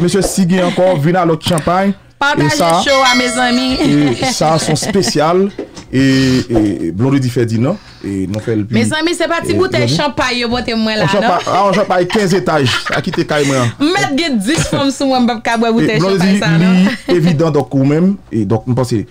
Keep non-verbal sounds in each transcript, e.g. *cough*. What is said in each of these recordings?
Mèche Sigi ankon vina lòt champay. Patajè chò a mè zanmi. E sa son spesyal. E blondi di fè di nan. Mè zanmi se pati bote champay yo bote mwen la nan. A an champay 15 etaj. A ki te kay mwen. Mèd ge 10 fòm sou mwen bote champay sa nan. E evident do kou mèm. E do kou mwen se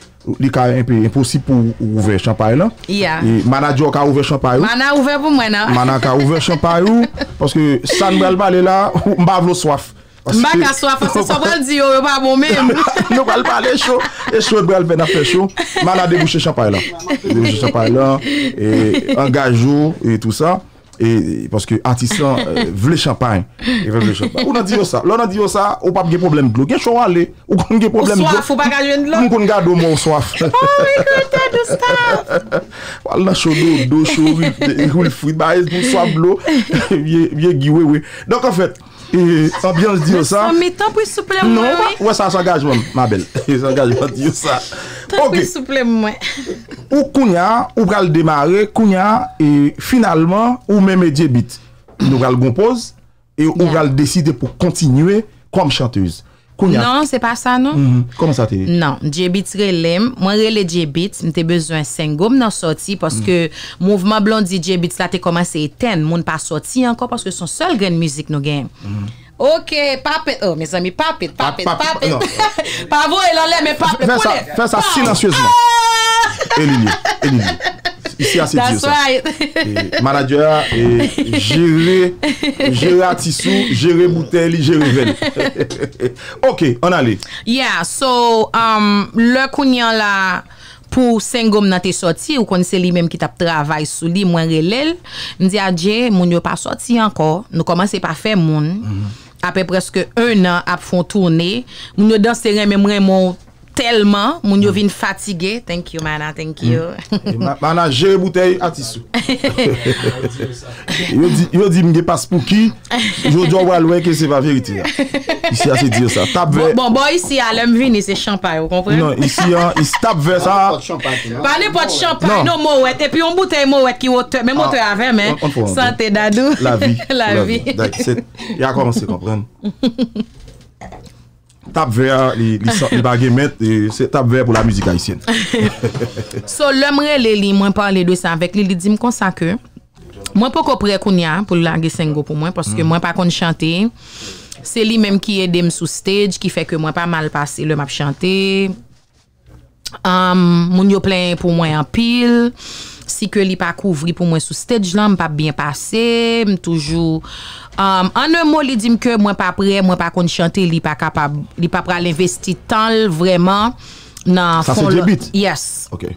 li kay unpe imposib pou ouve champay non? la. Ya. Mana di yo ka ouve champay yo. Mana ouve pou mwen la. Mana ka ouve champay yo. Poske Sanbel Balela mbav lo swaf. Mbaka swaf, se sobal diyo, yon pa moun mèm. Yon pal palè, e chou, e chou, e gwen alpè na fè chou, man la debouche chapaï la, debouche chapaï la, e angajou, e tout sa, e, paske atisan vle chapaï, vle chapaï. Yon nan diyo sa, yon nan diyo sa, ou pap ge problem glou, gen chou wale, ou kon ge problem glou, ou swaf, ou bagajoun glou, moun kon gado moun swaf. Oh, ekote, dou staf. Wala chou, dou, dou chou, yon fwit, yon swaf glou, yon giwe, yon. Donk an fèt, E, Abyan se diyo sa Mwen non, sa sa gajman Mwen *laughs* sa sa gajman Ou kounya Ou pral demare Kounya e finalman Ou mwen medye bit Ou pral gompose e Ou pral deside pou kontinue Kom chanteuse Non, c'est pas ça, non? Mm-hmm. Comment ça t'es? Non, Djebit relèm. Moi, relè Djebit, J'ai besoin 5 gommes en sorti parce mm. que le mouvement blondi Djebit là, a commencé éteindre. monde pas sorti encore parce que son seul grain de musique nous gagne. Mm-hmm. Ok, papet, oh mes amis, papet, papet, papet. *laughs* Pas vous, elle enlève, mais papet. Fais ça, fais ça ah! silencieusement. *laughs* Ise ase diyo sa. That's right. Manadjwa, jere, jere atisou, jere moutel, jere ven. Ok, an ale. Yeah, so, um, lò kounyan la pou sengom nan te soti, ou konise li menm ki tap travay sou li mwen relel, mwen diya, dje, moun yo pa soti anko, nou komanse pa fe moun, mhm. apè preske un an ap fon tourne, moun yo danser en memmè moun, telman, moun yo vin fatige. Thank you, mana, thank you. Mm. Mana, jere bouteille atissou. *laughs* Yo di mge paspouki, yo djo walwen ke se va viriti la. Isi ase diyo sa. Bon, bon, bon, isi alèm vin, isi champay, ou konprèm? Non, isi, isi tapve sa. Pane non. pot champay, non, non mou wet, epi yon bouteille mou wet ki wote, men wote avèm, eh. Santè dadou. La vi. *laughs* La vi. La vi. Da ki set. Ya konprèm. Tap ver li bagye met, e, se tap ver pou la mizik ayisyen. *laughs* So, lè mre lè li, mwen pa lè 200 vek, lè li di m konsakè. Mwen pou kopre koun ya pou lage sengou pou mwen, paske mm. mwen pa kon chante. Se li mèm ki edem sou stage, ki fè ke mwen pa mal pase lè m ap chante. Moun yo plen pou mwen an pil. si ke li pa kouvri pou mwen sou stage lan, m pa biyen pase, m toujou. An um, an mou li dim ke mwen pa pre, mwen pa kon chante, li pa pre al investi tan l vreman nan... Sa se dje bit? Yes. Ok.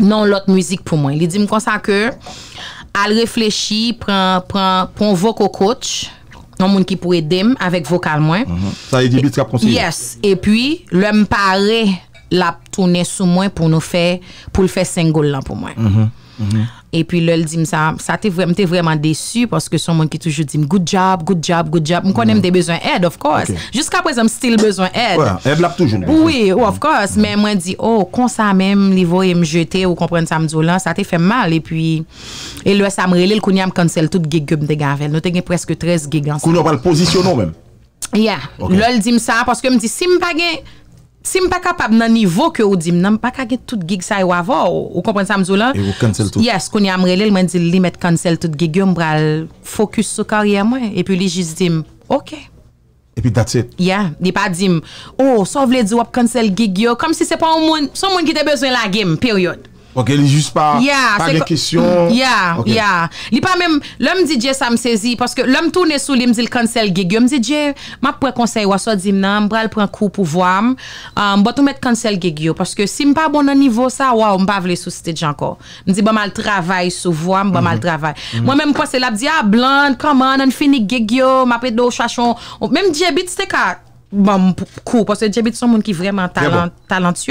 Nan lot mouzik pou mwen. Li dim konsa ke, al reflechi, pran, pran, pran vokal kouch, nan moun ki pou edem, avek vokal mwen. Sa se dje bit ka pronsi? Yes. E pi, lèm pare, l ap toune sou mwen pou nou fe, pou l fe sengol lan pou mwen. Mh, mh. Mm-hmm. Et puis là, elle dit ça, ça t'es vraiment, vraiment déçu parce que son monde qui toujours dit good job, good job, good job. moi connaît mm-hmm. des besoins aide, of course. Jusqu'à présent, j'ai still besoin aide. aide l'a toujours. Oui, of course. Mm-hmm. Mais moi, dit oh, quand ça même, niveau voyait me jeter ou comprendre ça me dit oh, là, ça t'a fait mal. Et puis, et là, ça me relève, le me cancel toute gig que me gavel. Nous avons presque 13 gig ensemble. Qu'on va le positionner même. Yeah. Là, elle dit ça parce que me dit si me pas Si m pa kapab nan nivou ke ou dim, nan m pa kage tout gig sa y e wavou, ou komprense amzou lan? Ou konsel e tout. Yes, kouni amre li, mwen di li met konsel tout gig yo, mbra l fokus sou karye mwen, epi li jis dim, ok. Epi that's it. Yeah, di pa dim, oh, son vle di wap konsel gig yo, kom si se pa ou moun, son moun ki te bezwen la gig yo, period. Ok, li jist pa, pa gen kisyon. Ya, mm, ya. Li pa men, lè m di dje sa m sezi, paske lè m toune sou li m zil kansel gigyo, m zi dje, m ap prekonsen yo aswa di m nan, m pral pren kou pou vwam, m'm, euh, m batou met kansel gigyo, paske si m pa bon an nivou sa, waw, m pa vle sou site djan ko. M zi, m ba mal travay sou vwam, m ba mal mm-hmm. travay. Mwen mm-hmm. men m kwa se la, m di, a, ah, blan, kaman, an finik gigyo, m ap pe do chachon. Men m dje bit, se ka, m pou kou, paske dje bit son moun ki vreman talent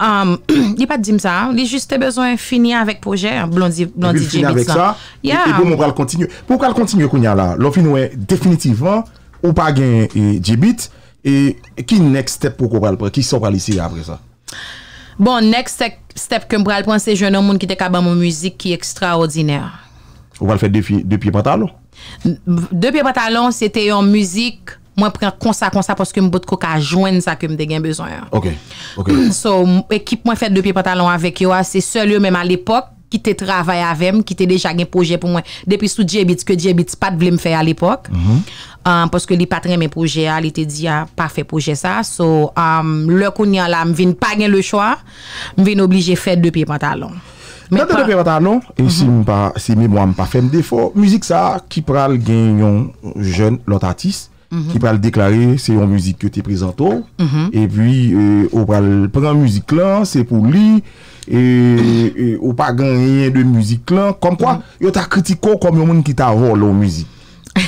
um, *clears throat* il pas dit ça hein. il juste besoin finir avec projet blondie hein. blondie et avec ça yeah. et, pour on va continuer pourquoi le continuer a là l'on définitivement ou pas gain jibit et qui next step pour qu'on va prendre qui sort ici après ça bon next step que va prendre c'est jeune homme qui était capable mon musique qui extraordinaire on va le faire deux pieds pantalon deux pieds pantalon c'était en musique moi, prends con ça, comme ça, parce que je peux pas joindre ça que je gain besoin. Ok. Ok. *clears throat* so, équipe, moi, fait deux pieds pantalon avec eux, c'est seul eux, même à l'époque qui te travaille avec qui te déjà un projet pour moi depuis sous j que j pas voulait me faire à l'époque mm parce que les patrons mes mhm. um, projets il te dit pas fait projet ça so um, le là me vienne pas le choix me vienne obligé faire deux pieds pantalon mais pas... deux pieds pantalon et si me mhm. pas si défaut, moi me pas faire défaut musique ça qui prend gagnon jeune l'autre artiste Ki pral deklare se yon mouzik yo te prezanto mhm. E puis euh, ou pral prezant mouzik lan, se pou li Ou pral ganyen de mouzik lan Kom kwa, mhm. yo ta kritiko kom yon moun ki ta vol loun mouzik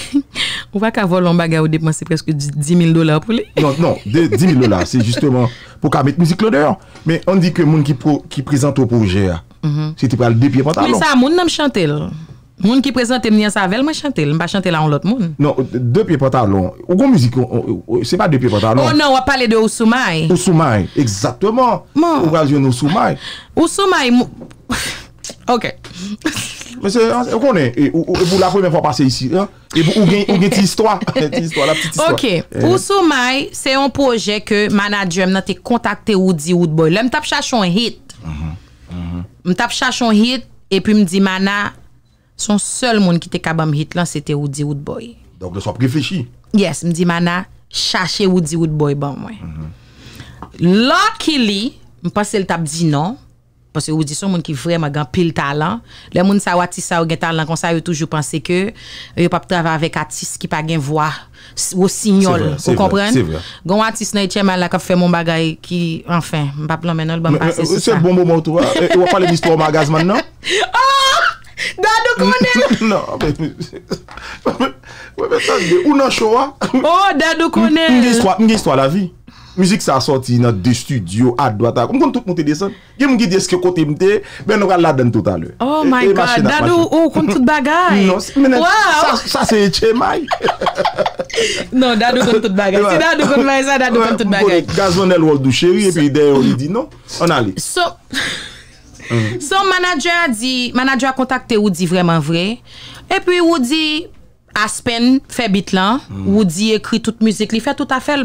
*laughs* Ou pa ka vol loun baga ou depanse preske 10.000 dolar pou li Non, non, 10.000 dolar, se justeman pou ka met mouzik loun deyon Men on di ke moun ki prezanto pou jere mhm. Se te pral depye pantalon Men sa moun nan chante loun Moun ki prezante meni an savel, mwen chante. Mwen pa chante la an lot moun. Non, depe pata lon. Ogon mouzik, se pa depe pata lon. O, oh nan, wap pale de Ousoumaï. Ousoumaï, ekzatman. Moun. Oga, joun Ousoumaï. Ousoumaï, moun. *laughs* Ok. Mwen se, okonè. E pou la pou mwen fwa pase isi. E pou ou gen ti istwa. Ti istwa, la pti ti istwa. Ok. Eh. Ousoumaï, se yon poje ke manadjoum nan te kontakte ou di ou dbo. Le, mwen tap chache yon hit. Mwen tap chache yon hit, son seol moun ki te kabam hit lan, se te Woody Woodboy. Donk de sop refeshi? Yes, m di mana, chache Woody Woodboy ban mwen. Mhm. Luckily, m pas se l tap di nan, pas se Woody son moun ki vreman gan pil talan, le moun sa wati sa wagen talan, konsa yo toujou panse ke, yo pap travavek atis ki pa gen vwa, yo sinyol, yo kompren? Se vreman, se vreman. Gon wati se nou itye man la, kap fe moun bagay ki, anfen, m pap lan menon, l ban panse se sa. Se bombo moutou, yo wapalem istwa o magazman nan? Ha! Dado konel. *laughs* Non. Ou nan show non, *laughs* non, a. Ou dado konel. Mge iswa la vi. Muzik sa asoti nan de studio. Mwen kon tout mwote de son. Gen mwen gete eske kote mte. Mwen kon laden tout alwe. Ou mwen kon tout bagay. Sa se eche may. Non. Dado kon tout bagay. Si Dado kon may, sa Dado kon tout bagay. Mwen kon e gazon el woldu sheri. E pi de olidi non. On ale. So... *laughs* Mhm. So manager a di, manager a kontakte Oudi vreman vre, e pi Oudi a spen, fe bit lan mhm. Oudi ekri tout muzik li Fe tout a fel,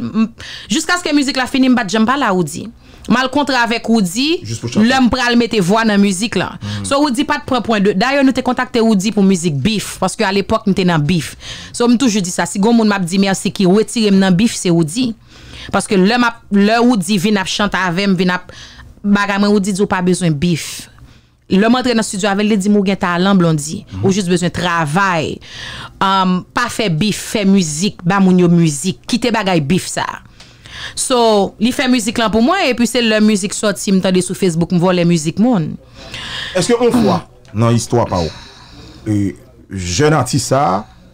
jusqu'as ke muzik la Fini mbat jem pa la Oudi Mal kontre avek Oudi, lèm pral Mette vwa nan muzik la mhm. So Oudi pat pre point 2, dayo nou te kontakte Oudi Pou muzik bif, paske al epok nou te nan bif So mtoujou di sa, si goun moun map di Mwen se ki wetirem nan bif se Oudi Paske lèm ap, lè Oudi Vin ap chante avem, vin ap baga men ou di di ou pa bezwen bif. Il lòm antre nan studio avèl, lè di mò gen talan blondi. Mhm. Ou jist bezwen travay. Um, pa fè bif, fè müzik, ba moun yo müzik. Kite bagay bif sa. So, li fè müzik lan pou mwen, e pwise lè müzik sot si mtande sou Facebook mvò lè müzik moun. Eske on fwa nan istwa pa ou? Je nan ti sa,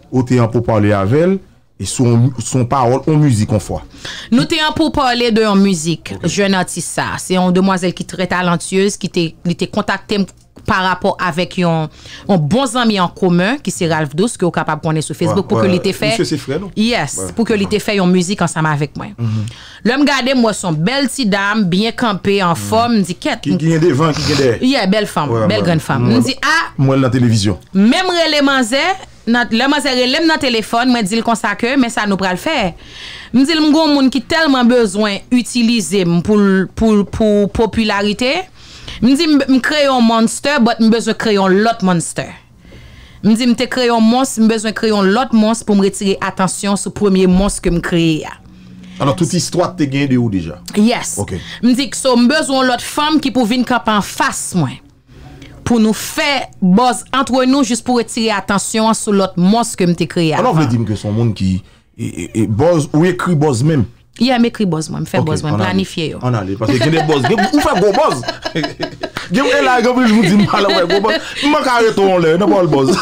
ou te yon pou pwale avèl, son, parole en musique en foi. Nous t'es pour parler de musique, okay. jeune artiste ça. C'est une demoiselle qui est très talentueuse, qui t'est contactée par rapport avec un bon ami en commun qui c'est Ralph Douce que est capable de connaître sur Facebook pour ouais, que l'été fait frère, non? yes pour que l'été fait une musique ensemble avec moi mm-hmm. l'homme gardait moi son belle petite dame bien campée en mm forme dit quête qui gagne devant qui gagne yeah belle femme belle grande femme on dit ah moi la télévision même relais le mazère lèm nan téléphone, mwen dil konsa ke, mais ça nous le faire. Mwen dil mgon moun qui tellement besoin utiliser pour pour pour popularité. Mwen di m kreyon monster, but m bezwen kreyon lot monster. Mwen di m te kreyon monster, m bezwen kreyon lot monster pou m retyri atansyon sou premier monster ke m kreyi a. Ano tout istwa te gen di ou deja? Yes. Ok. M di k so m bezwen lot fom ki pou vin kap an fas mwen. Pou nou fe boz antwen nou jis pou retyri atansyon sou lot monster ke m te kreyi a. Ano vle di m ke son moun ki ou ye krey boz menm? Il y a écrit bosse, moi, me fait boss moi, planifier yo. On a parce que j'ai des boss, on fait gros boss. est là, je vous dis mal ouais, pas boss. Moi carré ton là, n'a pas le boss.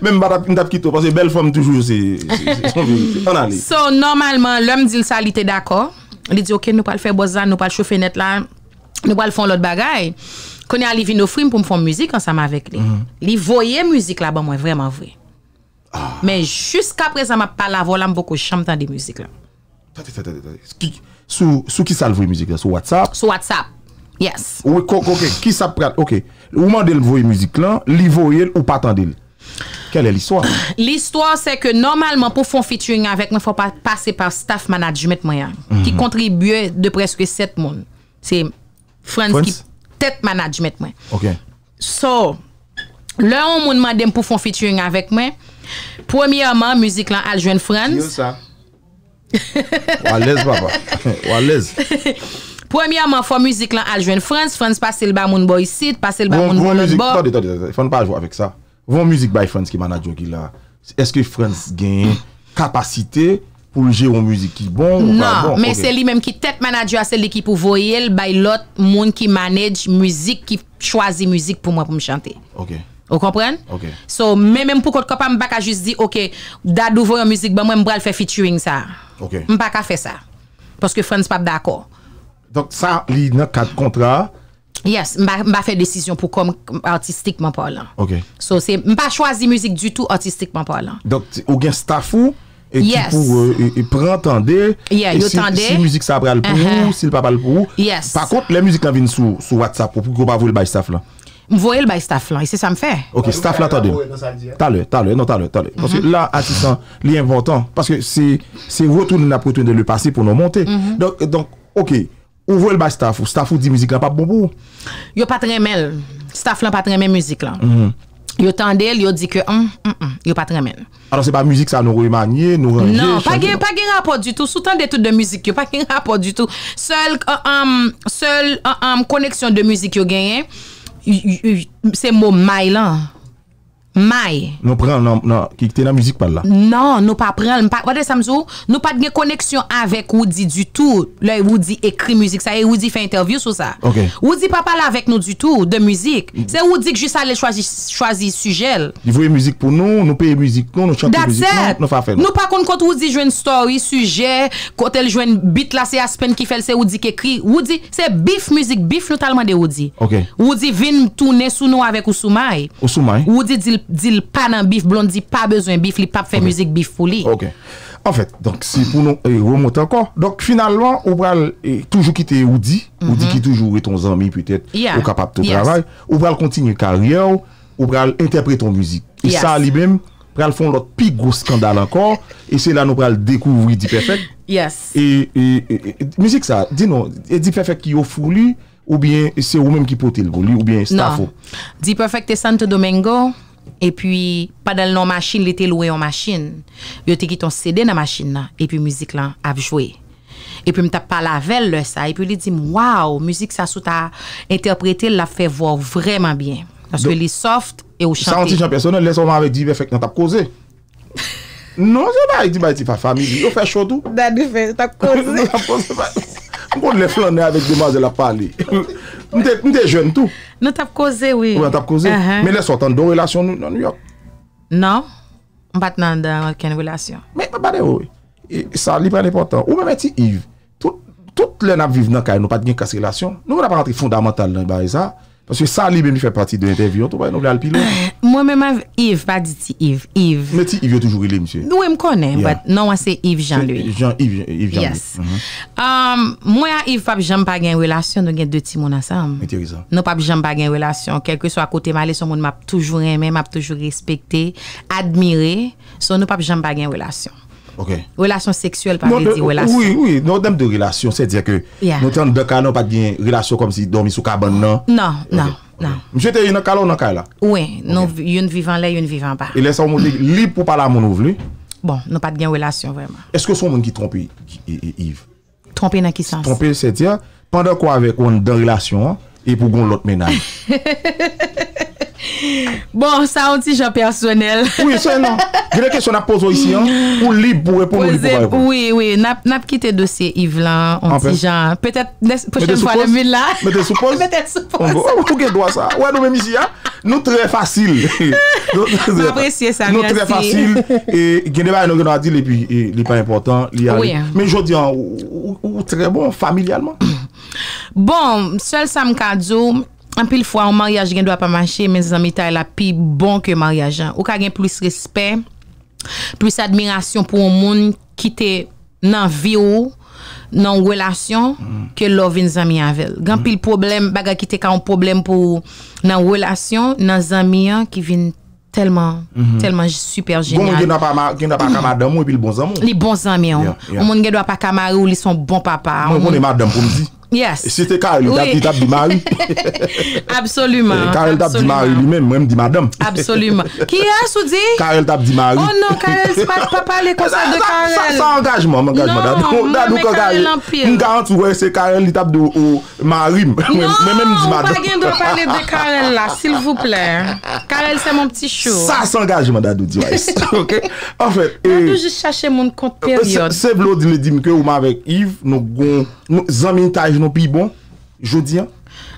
Même pas on t'a parce que belle femme toujours c'est on a So normalement l'homme dit ça, il était d'accord. Il dit OK, nous pas faire boss là, nous pas chauffer net là. Nous pas le faire l'autre bagaille. Connait aller nos offrir pour me faire musique ensemble avec lui. Mhm. Il voyait musique là ben moi vraiment vrai. Ah. Mais jusqu'à présent m'a pas la voix là beaucoup chante dans des musiques Tati, tati, tati. Sou ki sal voye müzik la? Sou WhatsApp? Sou WhatsApp, yes. Ou koke, ki sap prate? Ok, ou mandel voye müzik la, li voyel ou patandil? Kel e l'histoire? *coughs* L'histoire se ke normalman pou fon fiturin avek men, fwa pase par staff manajimet men. Ki kontribue mhm. de preske set moun. Se Frans ki tet manajimet men. Ok. So, le ou moun mandem pou fon fiturin avek men, pwemi amman müzik la aljwen Frans. Ti ou sa? Wa lez baba Wa lez *laughs* Premiyaman fò müzik lan al jwen Frans Frans pase l ba moun boy sit Pase l ba moun boy bop Fon pa aljou avèk sa Fon müzik bay Frans ki manadjou ki la Eske Frans gen kapasite pou jè yon müzik ki bon Non, men se li menm ki tet manadjou A se li ki pou voyel Bay lot moun ki manaj müzik Ki chwazi müzik pou mwen pou m chante Ok Ou kompren? Ok So menm pou kote kopan m baka jist di Ok, dadou voyon müzik Ben mwen mbral fè featuring sa Mpa ka fè sa, pwoske Frans pap d'akor. Donk sa li nan kat kontra? Yes, mpa fè desisyon pou kom artistikman parlant. Ok. So, mpa chwazi müzik du tout artistikman parlant. Donk, ou gen stafou, e pou prantande, e si müzik sa pral pou, se pa pral pou. Par kont, le müzik lan vin sou WhatsApp pou pou kou pa voul bay staf lan. voyez le bail là, et c'est ça me fait. Ok, staff là, attendez. Hein. T'as le, t'as le, non, t'as le, t'as le. Mhm. Parce que là, assistant, important, parce que c'est retourner la poutine de le passé pour nous monter. Mhm. Donc, donc, ok, voyez le bail staff, ou staff ou dit musique là, pas bon pour a pas très mal. Staff là, pas très mal musique là. il mhm. tendez, il dit que, il hum, a pas très mal. Alors, c'est pas musique ça nous remanie, nous remanie. Non, changer. pas de rapport du tout. sous de tout de musique, pas de rapport du tout. Seule, euh, euh, euh, connexion de musique, il gagne. Mm c'est mon mail mai Nous prenons, non, qui était la musique par là. Non, nous pas prenons, pas, regardez ça nous pas de connexion avec Woody du tout. Là, Woody écrit musique, ça, et Woody fait interview sur ça. Ok. Woody pas parler avec nous du tout, de musique. Mm. C'est Woody qui juste allait choisir, choisir sujet. Il voulait musique pour nous, nous payer musique, nous, nous chantons musique, nous, nous pas faire. Nous pas contre quand Woody joue une story, sujet, quand elle joue une beat là, c'est Aspen qui fait, c'est Woody qui écrit. Woody, c'est bif musique, bif notamment de Woody. Ok. Woody vient tourner sous nous avec Ousoumaï. Ousoumaï. Woody dit Dil pa nan bif, blondi pa bezwen bif Li pa fè müzik bif foli Ok, an fèt, donc si pou nou eh, remote anko Donc finalman, ou pral eh, Toujou ki te ou di, mhm. ou di ki toujou E ton zami, pwetèt, ou kapap te pravay Ou pral kontinye karyè ou Ou pral interpret ton müzik E sa li bèm, pral fon lot pi gros skandal anko E se la nou pral dekouvri di perfèk Yes Müzik sa, di nou, di perfèk ki yo foli Ou bien se ou mèm ki potel voli Ou bien stafo Di perfèk te Santo Domingo E pi, padal nan masjin, li te loue yon masjin, yo te giton sede nan masjin nan, e pi mouzik lan avjouye. E pi mtap pala vel lè sa, e pi li di mwaw, mouzik sa souta, interprete la fe vwa vreman byen. Aske li soft, e ou chante. Santi chanpeso nou, lè sovan avè di ve fèk nan tap koze. Non, zè nan yon a yon di ba yon ti fèk famili, yon fèk chotou. Nan yon fèk, tap koze. Nan tap koze, mwen le flanè avèk deman, zè la pale. Mwen te jen tou. Mwen tap koze, wè. Uh-huh. Mwen tap koze. Mwen le sotan do relasyon nou yon. Non. Mwen pat nan dan wè ken relasyon. Mwen pat nan wè. E, e sa li pre n'important. Ou mwen meti Yves. Tout lè nan viv nan kaye nou pat gen kase relasyon. Nou mwen ap rentri fondamental nan barizan. E Paswè sa libe mi fè pati dè intervyon, tou bay nou blè alpilò. Euh, Mwen mè mèv Yves, pa diti Yves, Yves. Mè ti Yves yo toujou ilè, msè. Nou mè m konè, but non wè se Yves Jean-Louis. Jean-Yves, Yves Jean-Louis. Yes. Mwen mm-hmm. a um, Yves pap jèm pa gen wèlasyon, nou gen dè ti moun asam. Mwen te rizan. Nou pap jèm pa gen wèlasyon, kelke sou akote malè, sou moun mè ap toujou remè, mè ap toujou respektè, admire, sou nou pap jèm pa gen wèlasyon. relations Relation sexuelle, par exemple. Oui, oui, nous avons de relations c'est-à-dire que nous avons deux cas, nous pas de relation comme si dormi sous cabane, non? Non, non, non. Monsieur, t'es dans le une là? Oui, nous vivons une vivant là, une vivant pas. Et laissez-moi libre pour parler à mon Bon, nous pas de relation vraiment. Est-ce que c'est un des qui trompé Yves? Trompé dans qui sens? Trompé, c'est-à-dire, pendant quoi avec on dans relation hein, et pour qu'on l'autre ménage? *laughs* Bon, sa onti jan personel. Oui, se nan. Gwene kesyon ap pozo isi an, ou li pou repon ou li pou vay pou. Oui, oui, nap kite dosye, Yvlan, ah, onti jan. Petète, pochèm fwa de mi la. Mète soupoz. Mète soupoz. Ou gen doa sa. Ou anou mèm isi an, nou tre fasil. Mè preciè sa, mèm si. Nou tre fasil, gwenè vay nou gen a di li pa important li a li. Oui. Mè jodi an, ou tre bon familialman. *coughs* Bon, msel Sam Kadjoum. En pile fois, un mariage ne doit pas marcher, mais en amitié est plus bon que mariage. Hein. Ou gagne plus respect, plus admiration pour un monde qui était dans vie ou dans relation que mm. love une amie avec. Grand mm. pile problème, baga qui était un problème pour dans relation, dans amis hein, qui vient tellement mhm. tellement super génial. Bon, qui n'a pas qui n'a pas camarade, moi et puis le bon amour. Les bons amis. Hein. Un monde qui doit pas camarade ou ils sont bon papa. Moi, on est madame pour me dire. Yes. Si te Karel tap di tab di mari? *laughs* Absolument. Karel tap di mari li men, mwen mdi madame. Absolument. Ki yas ou di? Karel tap di mari. Oh non, Karel se pa pale konsa de Karel. Sa s'engageman, s'engageman. Non, mwen mdi Karel l'empire. Mwen gantou wè se Karel li tap di mari mwen mdi madame. Non, mwen pa gen do pale de Karel la, s'il vous plè. Karel se mwen pti chou. Sa s'engageman, dadou di wè. Dadou jis chache moun kont peryote. Se vlo di ne di mke ouman vek Yves, nou goun... nou zanmen taj nou pi bon, jodi an?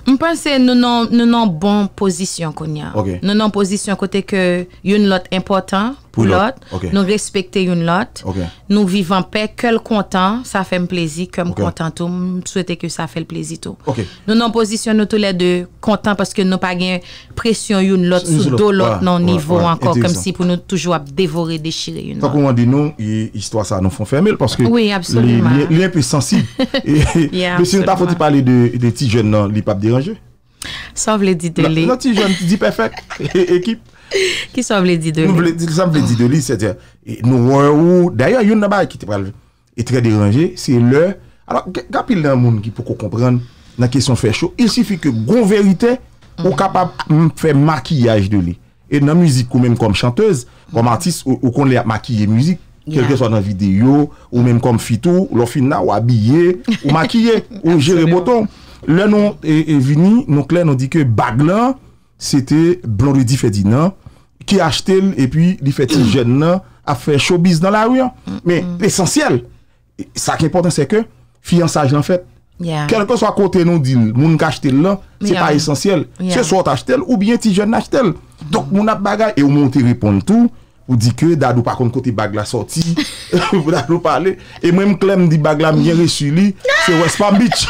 Mpense nou nan bon pozisyon kon yan. Nou nan pozisyon kote ke yon lot impotant, Nou respekte yon lot, nou vivan pe, ke l kontan, sa fe m plezi, ke m kontan tou, m souwete ke sa fe l plezi tou. Nou nan posisyon nou tou lè de kontan, paske nou pa gen presyon yon lot, sou do lot nan nivou anko, kom si pou nou toujou ap devore, dechire yon lot. Tako mwen di nou, yon histwa sa nou fon fermel, paske lè yon pe sensib, pes yon ta foti pale de ti jen nan li pa p diranje. San vle di deli. Nan ti jen, ti di pefek, ekip. *laughs* Ki sa vledi de li. Ki sa vledi de li, se dè. Nou wè ou, dè yon nabay ki te pral etre deranje, se lè. Alors, kapil nan moun ki pou ko kompran nan kesyon fè chou, il sifi ke bon verite ou mm. kapap fè makiyaj de li. Et nan müzik ou mèm kom chantez, kom artist ou kon lè makiye müzik, kelke so nan video, ou mèm kom fitou, ou lo fin nan ou abye, ou makiye, *laughs* ou jere boton. Le nou e vini, nou klen nou di ke bag lan, se te blon de di fè di nan, ki ashtel, e pi li feti jen na, a fe showbiz nan la ou yon. Me, esensyel, sa ki importan se ke, fiyansaj nan fet. Kelke so akote nou di, moun ka ashtel la, se pa esensyel. Se sou ot ashtel, ou bien ti jen na ashtel. Dok moun ap bagay. E ou moun ti ripon tou, ou di ke, dadou pa kon kote bag la soti, *laughs* *laughs* vou dadou pale, e mwen klem di bag la mien resuli, se West Palm Beach.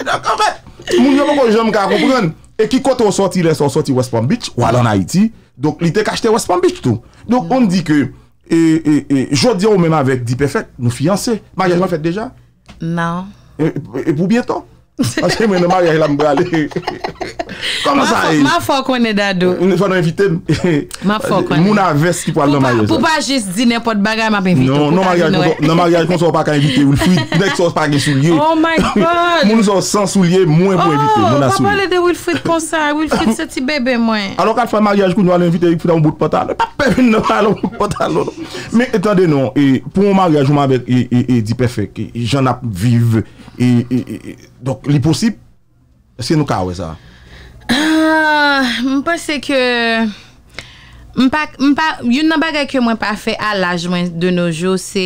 Dan kon fet, moun yon loko jen mka akopren, e ki kote o soti, leso o soti West Palm Beach, walan Haiti, Donk li te kache te wespambik toutou Donk on di ke Jodi an ou mena vek di pefek Nou fianse, magajman non. fet deja Nan E pou bientan Asye mwen nan maryaje la mbale Kama sa e Ma fok wene dadou Mwen a veste ki pou al nan maryaje Pou pa jes di nepot bagay ma pe invitou Non, nan maryaje kon sor pa ka invite Mwen nou sor san soulie mwen pou invite Mwen a soulie Mwen a souni Mwen nou sor san soulie mwen pou invite Mwen nou sor san soulie mwen pou invite Dok, li posib, ah, se nou kawè sa? Mwen pense ke... Yon nan bagay ke mwen pa fe al lajwen de nou jo, se...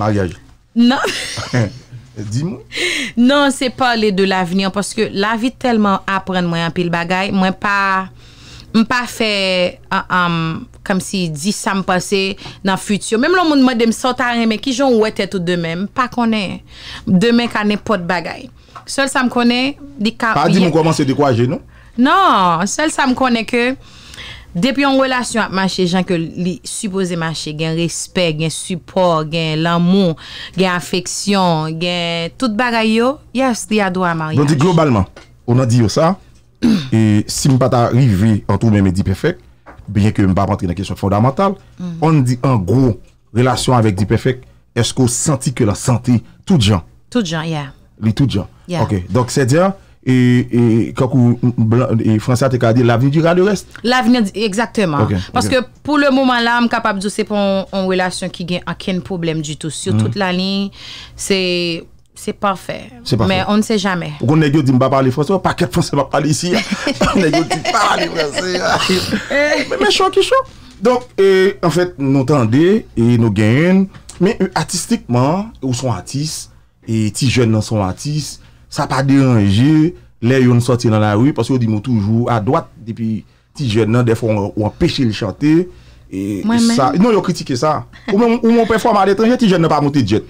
Magay? Nan. Di mwen? Nan, se pale de la venyon, paske la vi telman apren mwen apil bagay, mwen pa... Mwen pa fe... Kam ah, ah, si di sa mwen pase nan futyo. Mem loun moun mwen de msota reme, ki joun wè tèt ou demè, mwen pa konè. Demè kanè pot bagay. Sele sa m kone, di ka... Pa di m koman se dekwaje, nou? Non, sele sa m kone ke, depi yon relasyon ap mache, jan ke li supose mache, gen respet, gen support, gen l'amou, gen afeksyon, gen tout bagay yo, yes, di adwa a maryaj. Don di globalman, on an di yo sa, *coughs* e si m pata rive, an tou m eme di pefek, benye ke m pa pantre nan kesyon fondamental, mm. on di an gro relasyon avèk di pefek, esko santi ke la santi tout jan? Tout jan, yeah. Les Yeah. OK. Donc, cest dire et, et, quand et français te dit l'avenir du reste. L'avenir, exactement. Parce que pour le moment là, je suis capable de dire c'est pas une relation qui gagne aucun problème du tout. Sur mm. toute la ligne, c'est. C'est parfait. parfait. Mais on ne sait jamais. Pourquoi ne dit pas parler français Pas quel français *laughs* *laughs* pas parler ici. On ne dit pas parler français. *laughs* Mais chaud qui chaud. Donc, en fait, nous tendez et nous gagnons. Mais euh, artistiquement, nous sommes artistes. E ti jen nan son atis, sa pa deranje, lè yon sote nan la wè, pos yo di mou toujou a doat, depi ti jen nan, defo ou an peche li chante, e, e non yo kritike sa, ou moun performa detanje, ti jen nan pa mouti djet.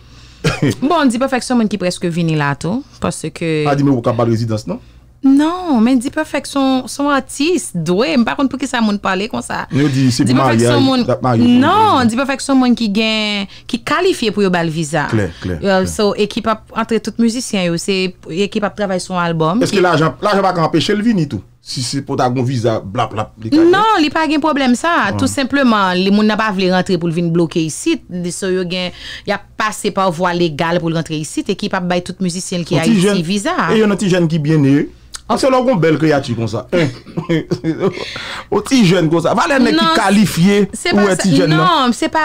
Bon, di pa fèksyon moun ki preske vinilato, pos ke... A di mou kapal rezidans nan? Non, men di pa fèk son artist, dwe, mpakon pou ki sa moun pale kon sa. Yo di, sep ma yal, sep ma yal. Non, di pa fèk son moun ki gen, ki kalifiye pou yo bal viza. Kler, kler. So, ekip ap entre tout mousisyen yo, ekip ap trabay son album. Eske la janp, la janp ak anpeche l vini tou? Si se pota goun viza, blap, blap, li kaje? Non, li pa gen problem sa. Tout simplement, li moun na pa vile rentre pou l vini bloke yisit. So, yo gen, ya pase pa ou voa legal pou l rentre yisit. Ekip ap bay tout mousisyen ki a yisi viza. An se lan kon bel ki yati kon sa. O ti jen kon sa. Valen men ki kalifiye ou e ti jen la. Non, se pa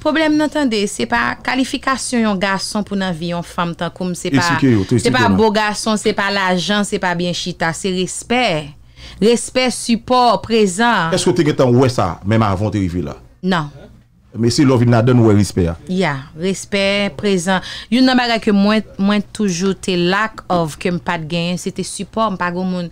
problem nantande. Se pa kalifikasyon yon gason pou nan vi yon fam tan koum. Se pa bo gason, se pa la jan, se pa bien chita. Se respè, respè, support, prezant. Eske te gen tan wè sa menman avon te yi vi la? Nan. Mwen se lovi nan den wè risper. Ya, risper, prezant. Yon nan baga ke mwen toujou te lak of ke mpad gen, se te support. Mpa goun moun,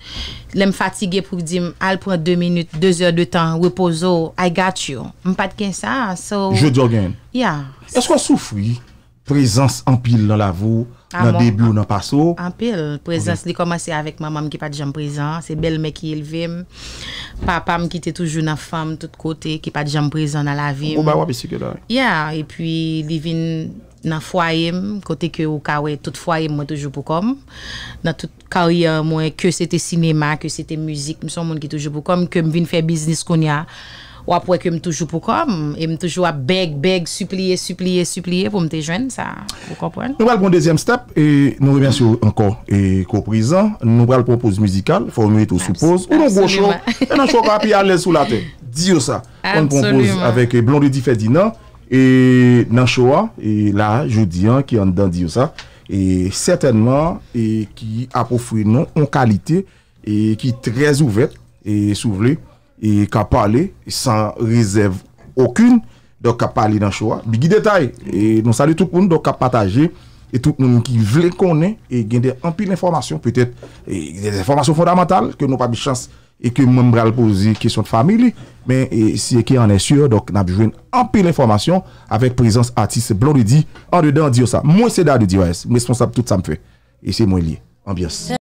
lem fatige pou di m alpwen 2 minute, 2 hour de tan, wepozo, I got you. Mpad gen sa, so... Je di orgen. Ya. Eskwa soufwi prezans anpil nan la vou? Ah Anpil, bon? prezans li komanse avèk mamam ki pat jam prezans, se bel me ki elvem, papam ki te toujou nan fam tout kote ki pat jam prezans nan la vim. Ou ba wapisike la? Ya, e pi li vin nan fwayem, kote ke ou kawè, tout fwayem mwen toujou pou kom, nan tout kawè mwen ke se te sinema, ke se te müzik, mwen son moun ki toujou pou kom, ke mwen vin fè biznis kon ya. Ou apweke m toujou pou kom, m toujou ap beg, beg, supliye, supliye, supliye pou m te jwen, sa pou kompwen. Nou bral pou m dezyem step, e nou vèm syo ankon e koprizan, nou bral propose mizikal, formye tou soupose, ou nou bochon, e nan chok api ale sou la ten. Diyo sa, konn kompose avèk e, blondi di fè e, di nan, nan chok, la jodi an ki an dan diyo sa, et sètenman, et ki apoufwe nan, an kalite, et ki trez ouvek, et souvle, E kap pale, san rezerv Okun, do kap pale Nan chowa, bigi detay E nou sali tout pou nou, do kap pataje E tout nou ki vle konen, e gen de Ampil informasyon, petet e Informasyon fondamental, ke nou pa bi chans E ke membrel pou zi, kesyon de famili Men, se e ke an esur, do Nap jwen ampil informasyon Avek prezans atis, blon de di An de dan di yo sa, mwen se da de di yo es Mwen esponsap tout sa mfe, e se mwen li Ambyos